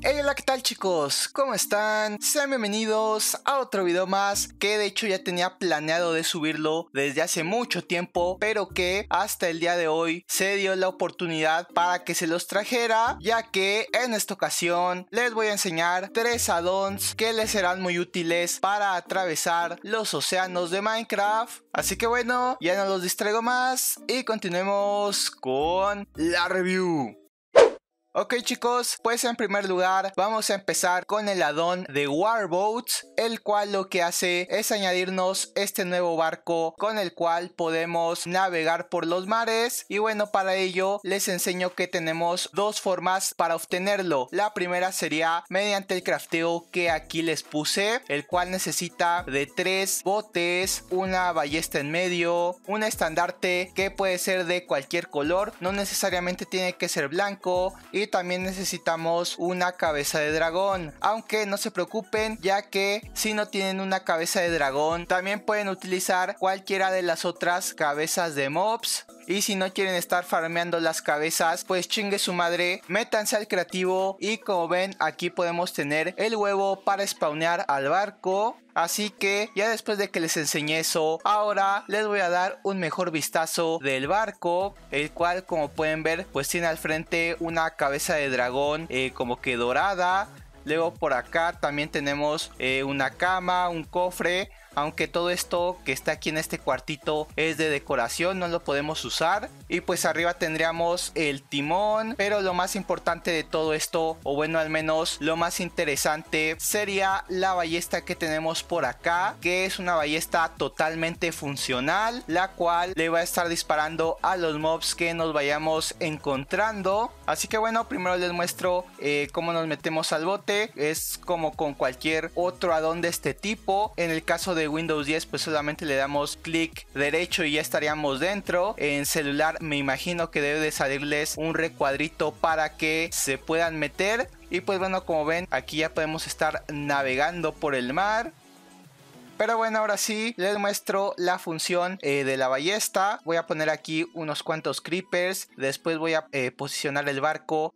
Hey, hola, ¿qué tal chicos? ¿Cómo están? Sean bienvenidos a otro video más que de hecho ya tenía planeado de subirlo desde hace mucho tiempo, pero que hasta el día de hoy se dio la oportunidad para que se los trajera, ya que en esta ocasión les voy a enseñar tres addons que les serán muy útiles para atravesar los océanos de Minecraft. Así que bueno, ya no los distraigo más y continuemos con la review. Ok chicos, pues en primer lugar vamos a empezar con el addon de Warboats, el cual lo que hace es añadirnos este nuevo barco con el cual podemos navegar por los mares y bueno para ello les enseño que tenemos dos formas para obtenerlo. La primera sería mediante el crafteo que aquí les puse, el cual necesita de tres botes, una ballesta en medio, un estandarte que puede ser de cualquier color, no necesariamente tiene que ser blanco también necesitamos una cabeza de dragón. Aunque no se preocupen ya que si no tienen una cabeza de dragón también pueden utilizar cualquiera de las otras cabezas de mobs y si no quieren estar farmeando las cabezas, pues chingue su madre, métanse al creativo. Y como ven, aquí podemos tener el huevo para spawnear al barco. Así que ya después de que les enseñé eso, ahora les voy a dar un mejor vistazo del barco, el cual como pueden ver pues tiene al frente una cabeza de dragón eh, como que dorada. Luego por acá también tenemos eh, una cama, un cofre aunque todo esto que está aquí en este cuartito es de decoración, no lo podemos usar. Y pues arriba tendríamos el timón, pero lo más importante de todo esto, o bueno al menos lo más interesante, sería la ballesta que tenemos por acá, que es una ballesta totalmente funcional, la cual le va a estar disparando a los mobs que nos vayamos encontrando Así que bueno, primero les muestro eh, cómo nos metemos al bote. Es como con cualquier otro addon de este tipo. En el caso de Windows 10 pues solamente le damos clic derecho y ya estaríamos dentro. En celular me imagino que debe de salirles un recuadrito para que se puedan meter. Y pues bueno, como ven, aquí ya podemos estar navegando por el mar. Pero bueno, ahora sí, les muestro la función eh, de la ballesta. Voy a poner aquí unos cuantos creepers. Después voy a eh, posicionar el barco.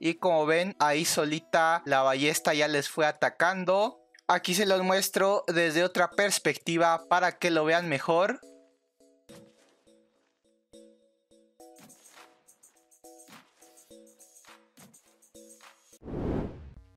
Y como ven, ahí solita la ballesta ya les fue atacando. Aquí se los muestro desde otra perspectiva para que lo vean mejor.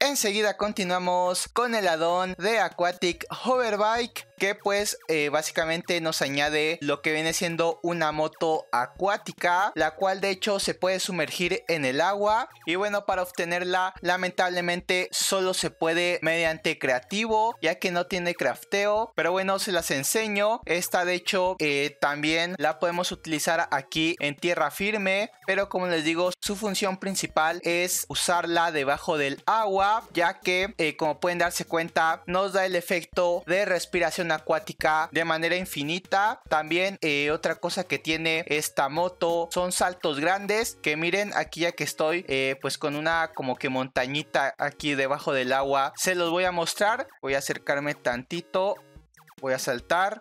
Enseguida continuamos con el addon de Aquatic Hoverbike que pues eh, básicamente nos añade lo que viene siendo una moto acuática, la cual de hecho se puede sumergir en el agua y bueno para obtenerla lamentablemente solo se puede mediante creativo ya que no tiene crafteo, pero bueno se las enseño, esta de hecho eh, también la podemos utilizar aquí en tierra firme, pero como les digo su función principal es usarla debajo del agua ya que eh, como pueden darse cuenta nos da el efecto de respiración acuática de manera infinita. También eh, otra cosa que tiene esta moto son saltos grandes, que miren aquí ya que estoy eh, pues con una como que montañita aquí debajo del agua, se los voy a mostrar, voy a acercarme tantito, voy a saltar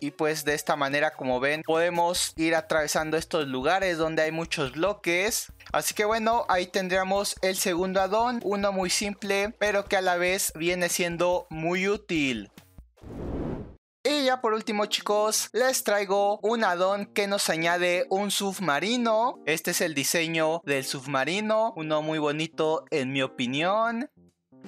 y pues de esta manera como ven podemos ir atravesando estos lugares donde hay muchos bloques Así que bueno, ahí tendríamos el segundo addon, uno muy simple, pero que a la vez viene siendo muy útil. Y ya por último chicos, les traigo un addon que nos añade un submarino. Este es el diseño del submarino, uno muy bonito en mi opinión.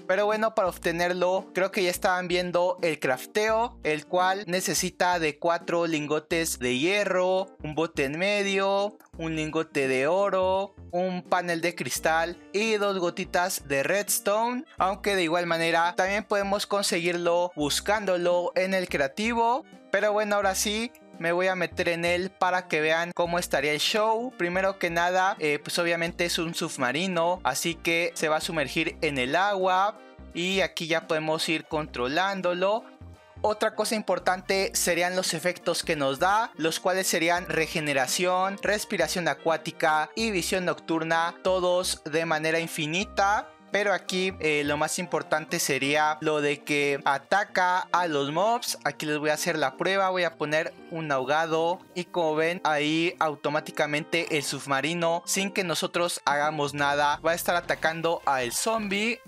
Pero bueno, para obtenerlo, creo que ya estaban viendo el crafteo, el cual necesita de cuatro lingotes de hierro, un bote en medio, un lingote de oro, un panel de cristal y dos gotitas de redstone. Aunque de igual manera también podemos conseguirlo buscándolo en el creativo. Pero bueno, ahora sí, me voy a meter en él para que vean cómo estaría el show. Primero que nada, eh, pues obviamente es un submarino, así que se va a sumergir en el agua y aquí ya podemos ir controlándolo. Otra cosa importante serían los efectos que nos da, los cuales serían regeneración, respiración acuática y visión nocturna, todos de manera infinita pero aquí eh, lo más importante sería lo de que ataca a los mobs. Aquí les voy a hacer la prueba, voy a poner un ahogado y como ven ahí automáticamente el submarino sin que nosotros hagamos nada va a estar atacando a el zombie.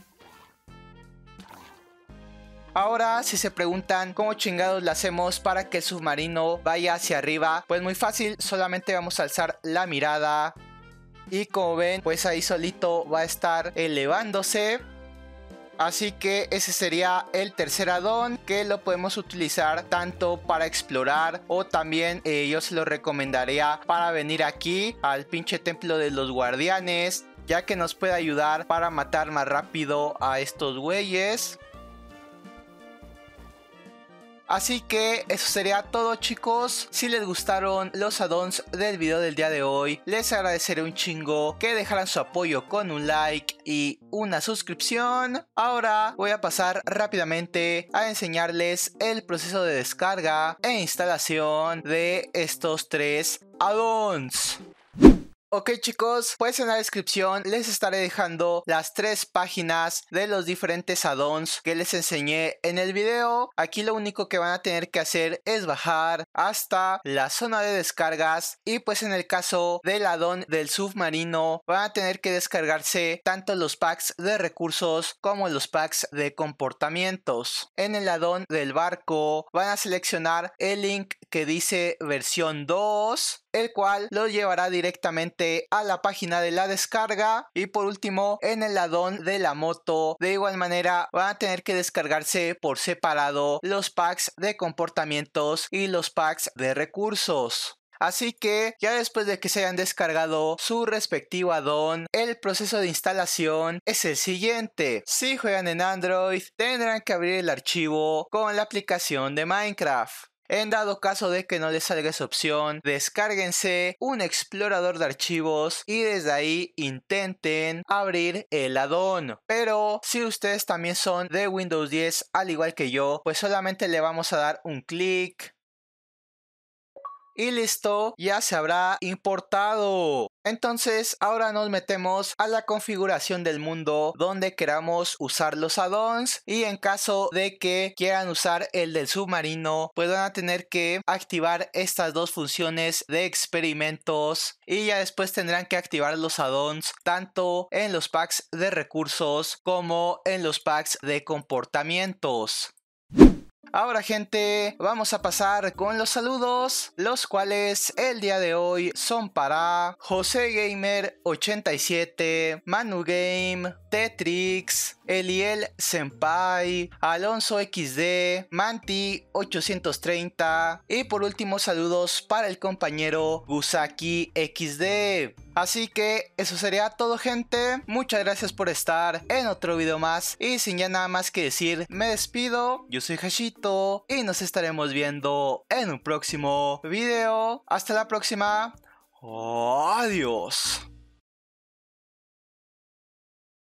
Ahora, si se preguntan cómo chingados le hacemos para que el submarino vaya hacia arriba, pues muy fácil, solamente vamos a alzar la mirada y como ven, pues ahí solito va a estar elevándose. Así que ese sería el tercer addon que lo podemos utilizar tanto para explorar o también eh, yo se lo recomendaría para venir aquí al pinche templo de los guardianes ya que nos puede ayudar para matar más rápido a estos güeyes. Así que eso sería todo chicos. Si les gustaron los addons del video del día de hoy, les agradeceré un chingo que dejaran su apoyo con un like y una suscripción. Ahora voy a pasar rápidamente a enseñarles el proceso de descarga e instalación de estos tres addons. Ok chicos, pues en la descripción les estaré dejando las tres páginas de los diferentes addons que les enseñé en el video. Aquí lo único que van a tener que hacer es bajar, hasta la zona de descargas y pues en el caso del addon del submarino van a tener que descargarse tanto los packs de recursos como los packs de comportamientos. En el addon del barco van a seleccionar el link que dice versión 2 el cual lo llevará directamente a la página de la descarga y por último en el addon de la moto de igual manera van a tener que descargarse por separado los packs de comportamientos y los packs de recursos. Así que ya después de que se hayan descargado su respectivo addon, el proceso de instalación es el siguiente. Si juegan en Android, tendrán que abrir el archivo con la aplicación de Minecraft. En dado caso de que no les salga esa opción, descárguense un explorador de archivos y desde ahí intenten abrir el addon. Pero si ustedes también son de Windows 10, al igual que yo, pues solamente le vamos a dar un clic y listo, ya se habrá importado. Entonces, ahora nos metemos a la configuración del mundo donde queramos usar los addons. y en caso de que quieran usar el del submarino, pues van a tener que activar estas dos funciones de experimentos y ya después tendrán que activar los addons tanto en los packs de recursos como en los packs de comportamientos. Ahora gente, vamos a pasar con los saludos, los cuales el día de hoy son para José Gamer 87, Manu Game, Tetrix, Eliel Senpai, Alonso XD, Manti 830 y por último saludos para el compañero Gusaki XD. Así que eso sería todo gente, muchas gracias por estar en otro video más y sin ya nada más que decir, me despido, yo soy Hashito y nos estaremos viendo en un próximo video. Hasta la próxima, adiós.